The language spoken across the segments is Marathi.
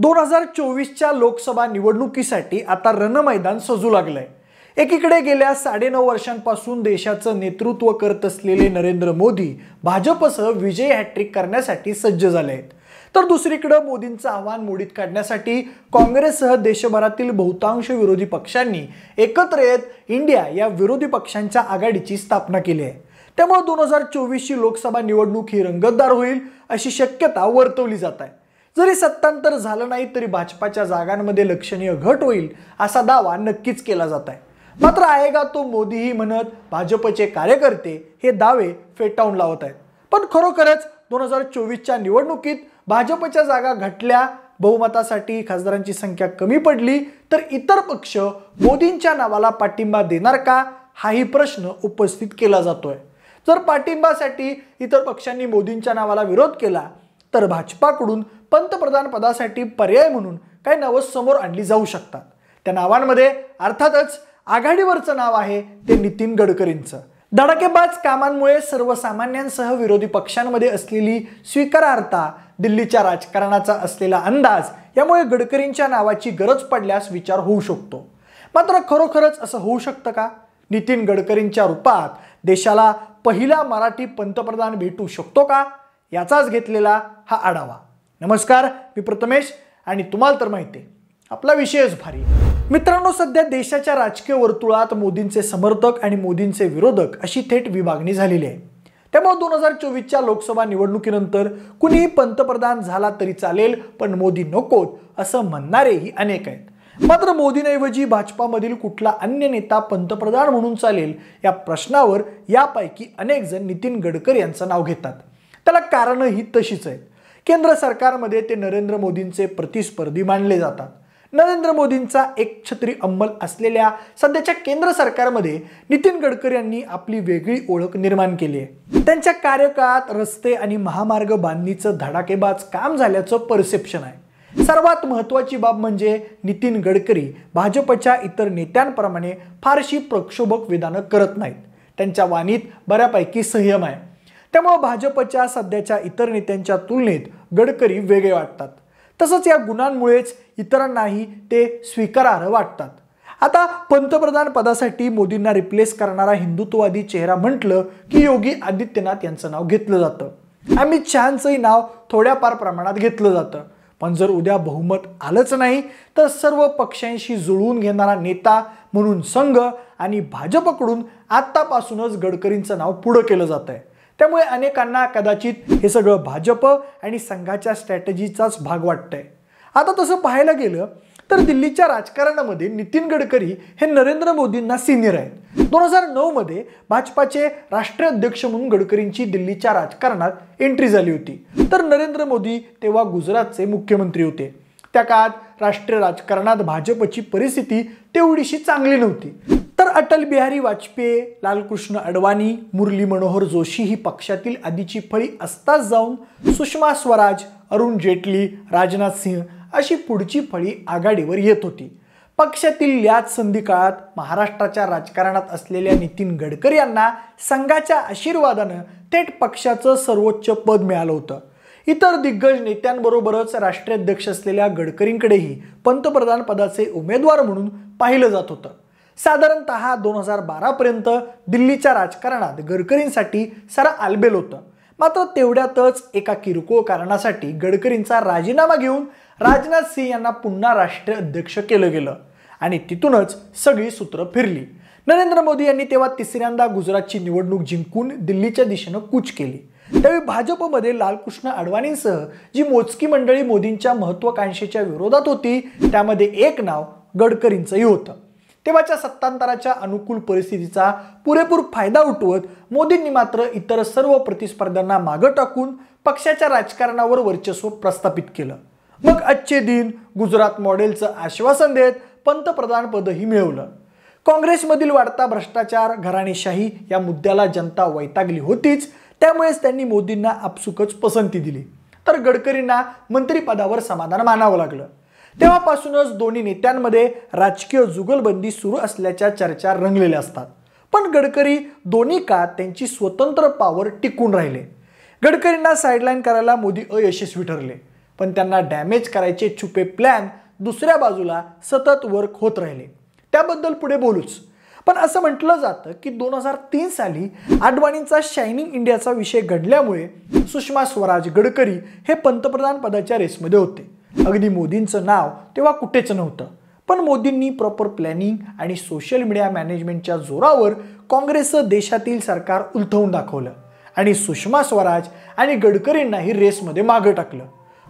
दोन हजार चोवीसच्या लोकसभा निवडणुकीसाठी आता रणमैदान सजू लागलंय एकीकडे गेल्या साडेनऊ वर्षांपासून देशाचं नेतृत्व करत असलेले नरेंद्र मोदी भाजपसह विजय हॅट्रिक करण्यासाठी सज्ज झाले आहेत तर दुसरीकडे मोदींचं आव्हान मोडीत काढण्यासाठी काँग्रेससह देशभरातील बहुतांश विरोधी पक्षांनी एकत्र येत इंडिया या विरोधी पक्षांच्या आघाडीची स्थापना केली आहे त्यामुळे दोन हजार चोवीसची लोकसभा निवडणूक ही रंगतदार होईल अशी शक्यता वर्तवली जात आहे जरी सत्तांतर झालं नाही तरी भाजपाच्या जागांमध्ये लक्षणीय घट होईल असा दावा नक्कीच केला जात आहे मात्र आहे का तो मोदीही म्हणत भाजपचे कार्यकर्ते हे दावे फेटाळून लावत आहेत पण खरोखरच दोन हजार चोवीसच्या निवडणुकीत भाजपच्या जागा घटल्या बहुमतासाठी खासदारांची संख्या कमी पडली तर इतर पक्ष मोदींच्या नावाला पाठिंबा देणार का हाही प्रश्न उपस्थित केला जातोय जर पाठिंबासाठी इतर पक्षांनी मोदींच्या नावाला विरोध केला तर भाजपाकडून पंतप्रधान पदासाठी पर्याय म्हणून काही नावं समोर आणली जाऊ शकतात त्या नावांमध्ये अर्थातच आघाडीवरचं नाव आहे ते नितीन गडकरींचं धडाकेबाज कामांमुळे सर्वसामान्यांसह विरोधी पक्षांमध्ये असलेली स्वीकारार्हता दिल्लीच्या राजकारणाचा असलेला अंदाज यामुळे गडकरींच्या नावाची गरज पडल्यास विचार होऊ शकतो मात्र खरोखरच असं होऊ शकतं का नितीन गडकरींच्या रूपात देशाला पहिला मराठी पंतप्रधान भेटू शकतो का याचाच घेतलेला हा आढावा नमस्कार मी प्रथमेश आणि तुम्हाला तर माहिती आपला विषयच भारी मित्रांनो सध्या देशाच्या राजकीय वर्तुळात मोदींचे समर्थक आणि मोदींचे विरोधक अशी थेट विभागणी झालेली आहे त्यामुळे दोन हजार चोवीसच्या लोकसभा निवडणुकीनंतर कुणीही पंतप्रधान झाला तरी चालेल पण मोदी नकोत असं म्हणणारेही अनेक आहेत मात्र मोदींऐवजी भाजपामधील कुठला अन्य नेता पंतप्रधान म्हणून चालेल या प्रश्नावर यापैकी अनेक जण नितीन गडकरी यांचं नाव घेतात त्याला कारणं ही तशीच आहेत केंद्र सरकारमध्ये ते नरेंद्र मोदींचे प्रतिस्पर्धी मानले जातात नरेंद्र मोदींचा एक छत्री अंमल असलेल्या सध्याच्या केंद्र सरकारमध्ये नितीन गडकरी यांनी आपली वेगळी ओळख निर्माण केली आहे त्यांच्या कार्यकाळात रस्ते आणि महामार्ग बांधणीचं धडाकेबाज काम झाल्याचं परसेप्शन आहे सर्वात महत्त्वाची बाब म्हणजे नितीन गडकरी भाजपच्या इतर नेत्यांप्रमाणे फारशी प्रक्षोभक विधानं करत नाहीत त्यांच्या वाणीत बऱ्यापैकी संयम आहे त्यामुळं भाजपच्या सध्याच्या इतर नेत्यांच्या तुलनेत गडकरी वेगळे वाटतात तसंच या गुणांमुळेच इतरांनाही ते स्वीकारार्ह वाटतात आता पंतप्रधान पदासाठी मोदींना रिप्लेस करणारा हिंदुत्ववादी चेहरा म्हटलं की योगी आदित्यनाथ यांचं नाव घेतलं जातं अमित शहाचंही नाव थोड्याफार प्रमाणात घेतलं जातं पण जर उद्या बहुमत आलंच नाही तर सर्व पक्षांशी जुळवून घेणारा नेता म्हणून संघ आणि भाजपकडून आत्तापासूनच गडकरींचं नाव पुढं केलं जात आहे त्यामुळे अनेकांना कदाचित हे सगळं भाजप आणि संघाच्या स्ट्रॅटजीचाच भाग वाटतंय आता तसं पाहायला गेलं तर दिल्लीच्या राजकारणामध्ये नितीन गडकरी हे नरेंद्र मोदींना सिनियर आहेत दोन हजार नऊमध्ये भाजपाचे राष्ट्रीय अध्यक्ष म्हणून गडकरींची दिल्लीच्या राजकारणात एंट्री झाली होती तर नरेंद्र मोदी तेव्हा गुजरातचे मुख्यमंत्री होते त्या काळात राष्ट्रीय राजकारणात भाजपची परिस्थिती तेवढीशी चांगली नव्हती अटल बिहारी वाजपेयी लालकृष्ण अडवाणी मुरली मनोहर जोशी ही पक्षातील आधीची फळी असताच जाऊन सुषमा स्वराज अरुण जेटली राजनाथ सिंह अशी पुढची फळी आघाडीवर येत होती पक्षातील याच संधी काळात महाराष्ट्राच्या राजकारणात असलेल्या नितीन गडकरी यांना संघाच्या आशीर्वादानं थेट पक्षाचं सर्वोच्च पद मिळालं होतं इतर दिग्गज नेत्यांबरोबरच राष्ट्रीय अध्यक्ष असलेल्या गडकरींकडेही पंतप्रधान पदाचे उमेदवार म्हणून पाहिलं जात होतं साधारणतः दोन हजार बारापर्यंत दिल्लीच्या राजकारणात गडकरींसाठी सारा आलबेल होतं मात्र तेवढ्यातच एका किरकोळ कारणासाठी गडकरींचा राजीनामा घेऊन राजनाथ सिंह यांना पुन्हा राष्ट्रीय अध्यक्ष केलं गेलं आणि तिथूनच सगळी सूत्रं फिरली नरेंद्र मोदी यांनी तेव्हा तिसऱ्यांदा गुजरातची निवडणूक जिंकून दिल्लीच्या दिशेनं कूच केली त्यावेळी भाजपमध्ये लालकृष्ण अडवाणींसह जी मोजकी मंडळी मोदींच्या महत्वाकांक्षेच्या विरोधात होती त्यामध्ये एक नाव गडकरींचंही होतं तेव्हाच्या सत्तांतराच्या अनुकूल परिस्थितीचा पुरेपूर फायदा उठवत मोदींनी मात्र इतर सर्व प्रतिस्पर्ध्यांना मागं टाकून पक्षाच्या राजकारणावर वर्चस्व प्रस्थापित केलं मग आजचे दिन गुजरात मॉडेलचं आश्वासन देत पंतप्रधानपदही मिळवलं काँग्रेसमधील वाढता भ्रष्टाचार घराणेशाही या मुद्द्याला जनता वैतागली होतीच त्यामुळेच त्यांनी मोदींना आपसुकच पसंती दिली तर गडकरींना मंत्रिपदावर समाधान मानावं लागलं तेव्हापासूनच दोन्ही नेत्यांमध्ये राजकीय जुगलबंदी सुरू असल्याच्या चर्चा रंगलेल्या असतात पण गडकरी दोन्ही काळात त्यांची स्वतंत्र पावर टिकून राहिले गडकरींना साईडलाईन करायला मोदी अयशस्वी ठरले पण त्यांना डॅमेज करायचे छुपे प्लॅन दुसऱ्या बाजूला सतत वर्क होत राहिले त्याबद्दल पुढे बोलूच पण असं म्हटलं जातं की दोन हजार तीन साली आडवाणींचा शायनिंग इंडियाचा विषय घडल्यामुळे सुषमा स्वराज गडकरी हे पंतप्रधान पदाच्या रेसमध्ये होते अगदी मोदींचं नाव तेव्हा कुठेच नव्हतं पण मोदींनी प्रॉपर प्लॅनिंग आणि सोशल मीडिया मॅनेजमेंटच्या जोरावर काँग्रेसचं देशातील सरकार उलथवून दाखवलं आणि सुषमा स्वराज आणि गडकरींनाही रेसमध्ये मागं टाकलं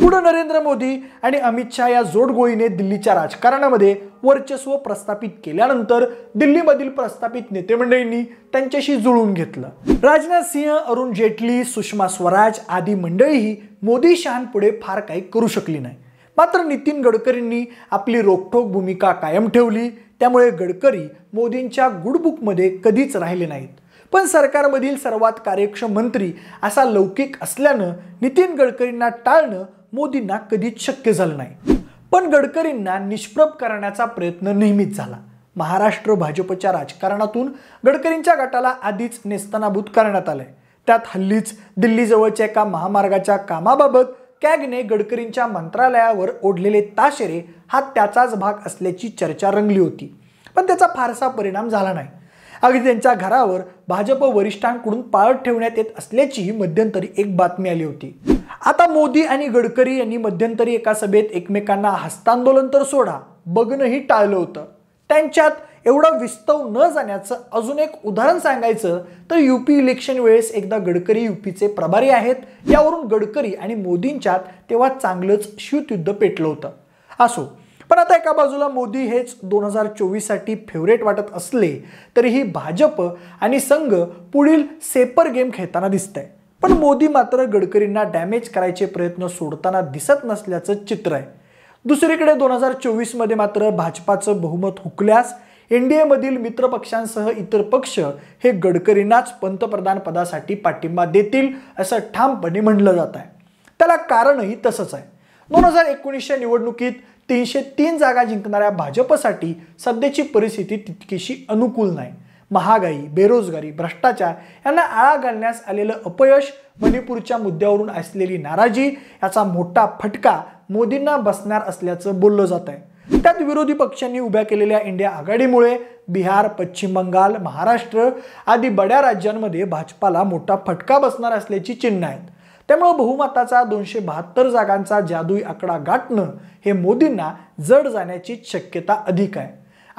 पुढं नरेंद्र मोदी आणि अमित शहा या जोडगोळीने दिल्लीच्या राजकारणामध्ये वर्चस्व प्रस्थापित केल्यानंतर दिल्लीमधील प्रस्थापित नेतेमंडळींनी त्यांच्याशी जुळून घेतलं राजनाथ सिंह अरुण जेटली सुषमा स्वराज आदी मंडळीही मोदी शहांपुढे फार काही करू शकली नाही मात्र नितीन गडकरींनी आपली रोखठोक भूमिका कायम ठेवली त्यामुळे गडकरी मोदींच्या गुडबुकमध्ये कधीच राहिले नाहीत पण सरकारमधील सर्वात कार्यक्षम मंत्री असा लौकिक असल्यानं नितीन गडकरींना टाळणं मोदींना कधीच शक्य झालं नाही पण गडकरींना निष्प्रभ करण्याचा प्रयत्न नेहमीच झाला महाराष्ट्र भाजपच्या राजकारणातून गडकरींच्या गटाला आधीच नेस्तनाभूत करण्यात आलंय त्यात हल्लीच दिल्लीजवळच्या एका महामार्गाच्या कामाबाबत कॅगने गडकरींच्या मंत्रालयावर ओढलेले ताशेरे हा त्याचाच भाग असल्याची चर्चा रंगली होती पण त्याचा फारसा परिणाम झाला नाही अगदी त्यांच्या घरावर भाजप वरिष्ठांकडून पाळत ठेवण्यात येत असल्याचीही मध्यंतरी एक बातमी आली होती आता मोदी आणि गडकरी यांनी मध्यंतरी एका सभेत एकमेकांना हस्तांदोलन तर सोडा बघणंही टाळलं होतं त्यांच्यात एवढा विस्तव न जाण्याचं अजून एक उदाहरण सांगायचं तर युपी इलेक्शन वेळेस एकदा गडकरी युपीचे प्रभारी आहेत यावरून गडकरी आणि मोदींच्यात तेव्हा चांगलंच युद्ध पेटलं होतं असो पण आता एका बाजूला मोदी हेच दोन हजार चोवीससाठी फेवरेट वाटत असले तरीही भाजप आणि संघ पुढील सेपर गेम खेळताना दिसत आहे पण मोदी मात्र गडकरींना डॅमेज करायचे प्रयत्न सोडताना दिसत नसल्याचं चित्र आहे दुसरीकडे दोन हजार चोवीसमध्ये मात्र भाजपाचं बहुमत हुकल्यास एनडीएमधील मित्रपक्षांसह इतर पक्ष हे गडकरींनाच पंतप्रधान पदासाठी पाठिंबा देतील असं ठामपणे म्हणलं जात आहे त्याला कारणही तसंच आहे दोन हजार एकोणीसच्या निवडणुकीत तीनशे तीन जागा जिंकणाऱ्या भाजपसाठी सध्याची परिस्थिती तितकीशी अनुकूल नाही महागाई बेरोजगारी भ्रष्टाचार यांना आळा घालण्यास आलेलं अपयश मणिपूरच्या मुद्द्यावरून असलेली नाराजी याचा मोठा फटका मोदींना बसणार असल्याचं बोललं जात आहे त्यात विरोधी पक्षांनी उभ्या केलेल्या इंडिया आघाडीमुळे बिहार पश्चिम बंगाल महाराष्ट्र आदी बड्या राज्यांमध्ये भाजपाला मोठा फटका बसणार असल्याची चिन्ह आहेत त्यामुळं बहुमताचा दोनशे बहात्तर जागांचा जादुई आकडा गाठणं हे मोदींना जड जाण्याची शक्यता अधिक आहे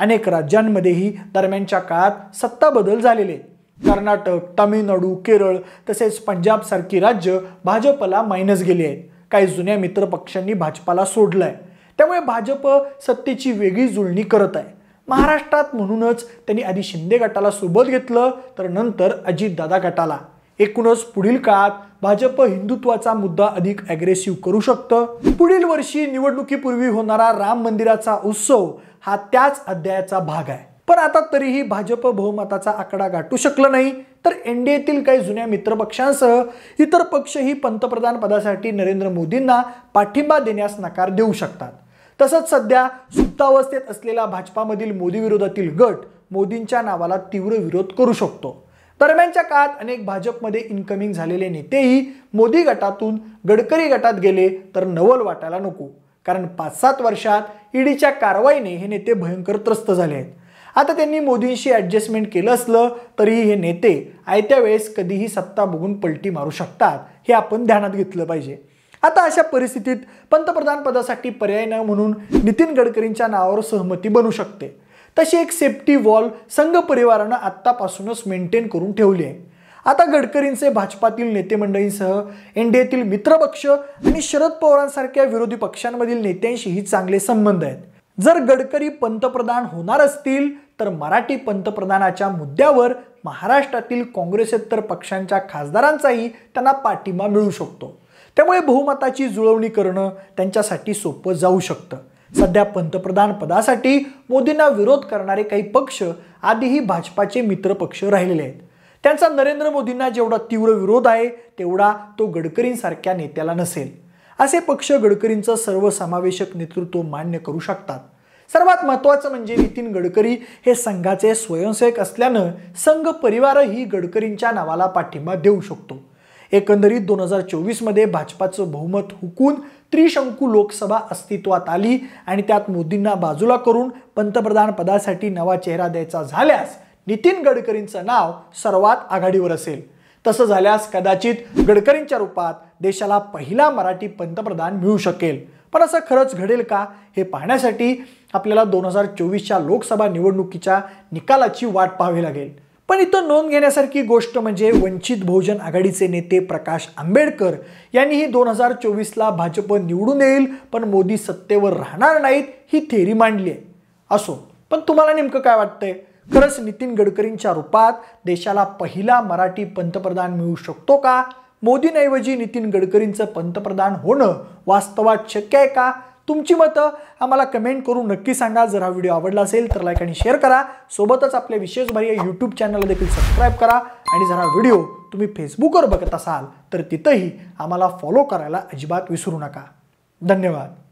अनेक राज्यांमध्येही दरम्यानच्या काळात सत्ता बदल झालेले कर्नाटक तामिळनाडू केरळ तसेच पंजाबसारखी राज्य भाजपला मायनस गेली आहेत काही जुन्या मित्रपक्षांनी भाजपाला सोडलं आहे त्यामुळे भाजप सत्तेची वेगळी जुळणी करत आहे महाराष्ट्रात म्हणूनच त्यांनी आधी शिंदे गटाला सोबत घेतलं तर नंतर अजितदादा गटाला एकूणच पुढील काळात भाजप हिंदुत्वाचा मुद्दा अधिक ॲग्रेसिव्ह करू शकतं पुढील वर्षी निवडणुकीपूर्वी होणारा राम मंदिराचा उत्सव हा त्याच अध्यायाचा भाग आहे पण आता तरीही भाजप बहुमताचा आकडा गाठू शकलं नाही तर एनडीएतील काही जुन्या मित्रपक्षांसह इतर पक्षही पंतप्रधान पदासाठी नरेंद्र मोदींना पाठिंबा देण्यास नकार देऊ शकतात तसंच सध्या सुप्तावस्थेत असलेला भाजपामधील मोदी विरोधातील गट मोदींच्या नावाला तीव्र विरोध करू शकतो दरम्यानच्या काळात अनेक भाजपमध्ये इन्कमिंग झालेले नेतेही मोदी गटातून गडकरी गटात गेले तर नवल वाटायला नको कारण पाच सात वर्षात ईडीच्या कारवाईने हे नेते भयंकर त्रस्त झाले आहेत आता त्यांनी मोदींशी ॲडजस्टमेंट केलं असलं तरीही हे नेते आयत्या वेळेस कधीही सत्ता बघून पलटी मारू शकतात हे आपण ध्यानात घेतलं पाहिजे आता अशा परिस्थितीत पंतप्रधान पदासाठी पर्याय न म्हणून नितीन गडकरींच्या नावावर सहमती बनू शकते तशी एक सेफ्टी वॉल संघ परिवारानं आत्तापासूनच मेंटेन करून ठेवली आहे आता गडकरींचे भाजपातील नेते मंडळींसह एनडीएतील मित्रपक्ष आणि शरद पवारांसारख्या विरोधी पक्षांमधील नेत्यांशीही चांगले संबंध आहेत जर गडकरी पंतप्रधान होणार असतील तर मराठी पंतप्रधानाच्या मुद्द्यावर महाराष्ट्रातील काँग्रेसेतर पक्षांच्या खासदारांचाही त्यांना पाठिंबा मिळू शकतो त्यामुळे बहुमताची जुळवणी करणं त्यांच्यासाठी सोपं जाऊ शकतं सध्या पंतप्रधान पदासाठी मोदींना विरोध करणारे काही पक्ष आधीही भाजपाचे मित्रपक्ष राहिलेले आहेत त्यांचा नरेंद्र मोदींना जेवढा तीव्र विरोध आहे तेवढा तो गडकरींसारख्या नेत्याला नसेल असे पक्ष गडकरींचं सर्वसमावेशक नेतृत्व मान्य करू शकतात सर्वात महत्त्वाचं म्हणजे नितीन गडकरी हे संघाचे स्वयंसेवक असल्यानं संघ परिवारही गडकरींच्या नावाला पाठिंबा देऊ शकतो एकंदरीत दोन हजार चोवीसमध्ये भाजपाचं बहुमत हुकून त्रिशंकू लोकसभा अस्तित्वात आली आणि त्यात मोदींना बाजूला करून पंतप्रधान पदासाठी नवा चेहरा द्यायचा झाल्यास नितीन गडकरींचं नाव सर्वात आघाडीवर असेल तसं झाल्यास कदाचित गडकरींच्या रूपात देशाला पहिला मराठी पंतप्रधान मिळू शकेल पण असं खरंच घडेल का हे पाहण्यासाठी आपल्याला दोन हजार चोवीसच्या लोकसभा निवडणुकीच्या निकालाची वाट पाहावी लागेल पण इथं नोंद घेण्यासारखी गोष्ट म्हणजे वंचित बहुजन आघाडीचे नेते प्रकाश आंबेडकर यांनीही दोन हजार चोवीसला भाजप निवडून येईल पण मोदी सत्तेवर राहणार नाहीत ही थेरी मांडली आहे असो पण तुम्हाला नेमकं काय वाटतंय खरंच नितीन गडकरींच्या रूपात देशाला पहिला मराठी पंतप्रधान मिळू शकतो का मोदींऐवजी नितीन गडकरींचं पंतप्रधान होणं वास्तवात शक्य आहे का तुमची मतं आम्हाला कमेंट करून नक्की सांगा जर हा व्हिडिओ आवडला असेल तर लाईक आणि शेअर करा सोबतच आपल्या विशेष भारी यूट्यूब चॅनलला देखील सबस्क्राईब करा आणि जर हा व्हिडिओ तुम्ही फेसबुकवर बघत असाल तर तिथंही आम्हाला फॉलो करायला अजिबात विसरू नका धन्यवाद